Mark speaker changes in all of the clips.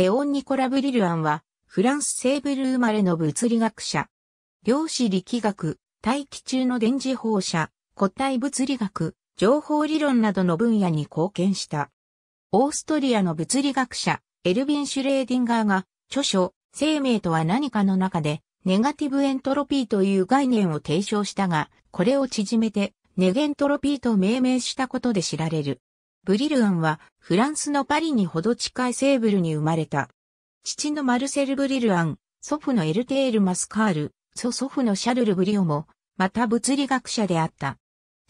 Speaker 1: レオン・ニコラ・ブリルアンは、フランス西部ル生まれの物理学者。量子力学、大気中の電磁放射、固体物理学、情報理論などの分野に貢献した。オーストリアの物理学者、エルヴィン・シュレーディンガーが、著書、生命とは何かの中で、ネガティブエントロピーという概念を提唱したが、これを縮めて、ネゲントロピーと命名したことで知られる。ブリルアンはフランスのパリにほど近いセーブルに生まれた。父のマルセル・ブリルアン、祖父のエルテール・マスカール、祖祖父のシャルル・ブリオも、また物理学者であった。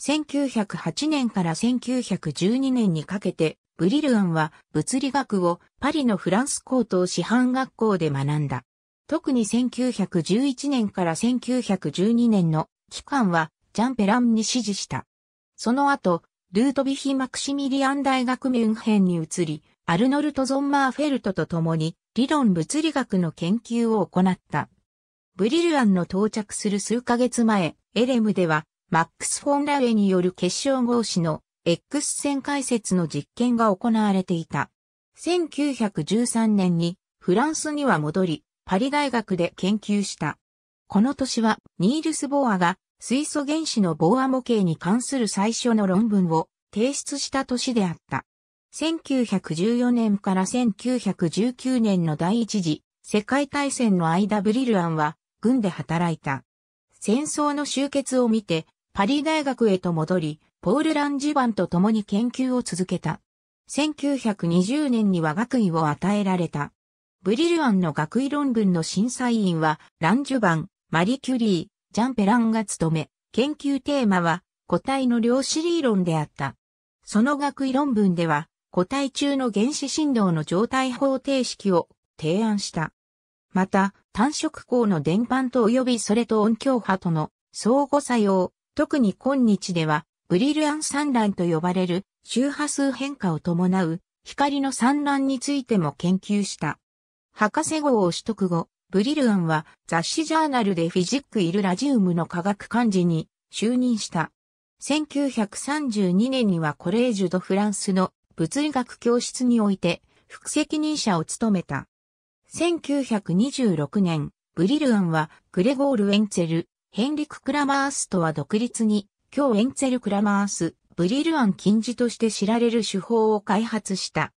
Speaker 1: 1908年から1912年にかけて、ブリルアンは物理学をパリのフランス高等師範学校で学んだ。特に1911年から1912年の期間はジャンペランに指示した。その後、ルートビヒ・マクシミリアン大学ミュンヘンに移り、アルノルト・ゾンマーフェルトと共に理論物理学の研究を行った。ブリルアンの到着する数ヶ月前、エレムでは、マックス・フォン・ラウェによる結晶合子の X 線解説の実験が行われていた。1913年にフランスには戻り、パリ大学で研究した。この年はニールス・ボアが水素原子の防ーア模型に関する最初の論文を提出した年であった。1914年から1919年の第一次世界大戦の間ブリルアンは軍で働いた。戦争の終結を見てパリ大学へと戻り、ポール・ランジバンと共に研究を続けた。1920年には学位を与えられた。ブリルアンの学位論文の審査委員は、ランジュバン、マリ・キュリー、ジャン・ペランが務め、研究テーマは個体の量子理論であった。その学位論文では、個体中の原子振動の状態方程式を提案した。また、単色光の電波と及びそれと音響波との相互作用、特に今日では、ブリルアン散乱と呼ばれる周波数変化を伴う光の散乱についても研究した。博士号を取得後、ブリルアンは雑誌ジャーナルでフィジック・イル・ラジウムの科学漢字に就任した。1932年にはコレージュ・ド・フランスの物理学教室において副責任者を務めた。1926年、ブリルアンはグレゴール・エンツェル、ヘンリク・クラマースとは独立に、今日エンツェル・クラマース、ブリルアン禁止として知られる手法を開発した。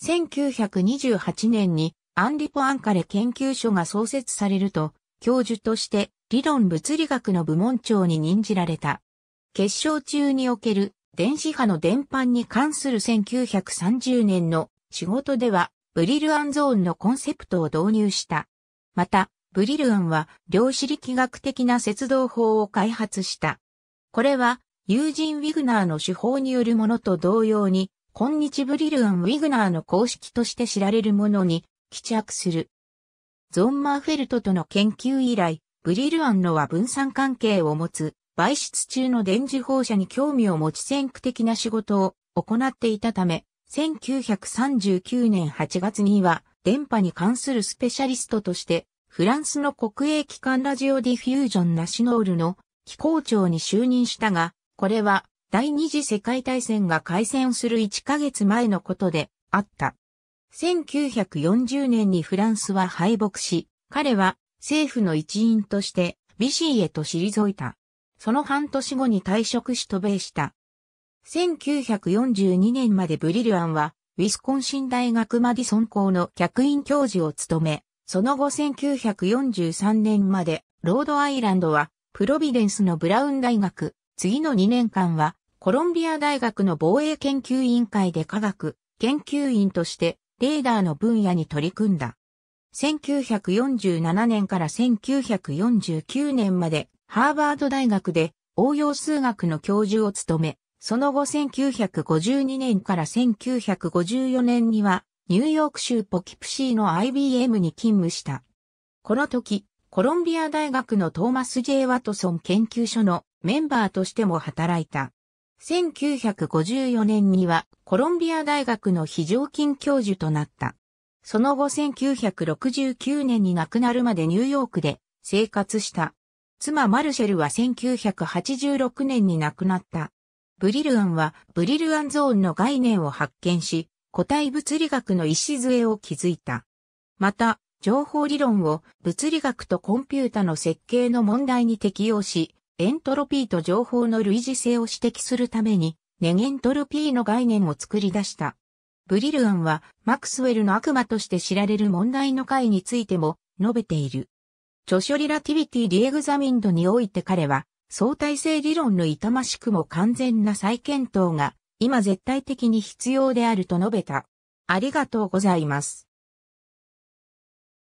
Speaker 1: 1928年にアンリポ・アンカレ研究所が創設されると、教授として理論物理学の部門長に任じられた。結晶中における電子波の伝播に関する1930年の仕事では、ブリルアンゾーンのコンセプトを導入した。また、ブリルアンは量子力学的な接動法を開発した。これは、友人ウィグナーの手法によるものと同様に、今日ブリルアン・ウィグナーの公式として知られるものに帰着する。ゾンマーフェルトとの研究以来、グリルアンノは分散関係を持つ、媒質中の電磁放射に興味を持ち先駆的な仕事を行っていたため、1939年8月には、電波に関するスペシャリストとして、フランスの国営機関ラジオディフュージョンナシノールの機構長に就任したが、これは第二次世界大戦が開戦する1ヶ月前のことであった。1940年にフランスは敗北し、彼は政府の一員としてビシーへと退いた。その半年後に退職し渡米した。1942年までブリルアンは、ウィスコンシン大学マディソン校の客員教授を務め、その後1943年まで、ロードアイランドは、プロビデンスのブラウン大学、次の2年間は、コロンビア大学の防衛研究委員会で科学、研究員として、レーダーの分野に取り組んだ。1947年から1949年までハーバード大学で応用数学の教授を務め、その後1952年から1954年にはニューヨーク州ポキプシーの IBM に勤務した。この時、コロンビア大学のトーマス・ジェイワトソン研究所のメンバーとしても働いた。1954年にはコロンビア大学の非常勤教授となった。その後1969年に亡くなるまでニューヨークで生活した。妻マルシェルは1986年に亡くなった。ブリルアンはブリルアンゾーンの概念を発見し、個体物理学の礎を築いた。また、情報理論を物理学とコンピュータの設計の問題に適用し、エントロピーと情報の類似性を指摘するために、ネゲントロピーの概念を作り出した。ブリルアンは、マクスウェルの悪魔として知られる問題の解についても、述べている。著書リラティビティ・リエグザミンドにおいて彼は、相対性理論の痛ましくも完全な再検討が、今絶対的に必要であると述べた。ありがとうございます。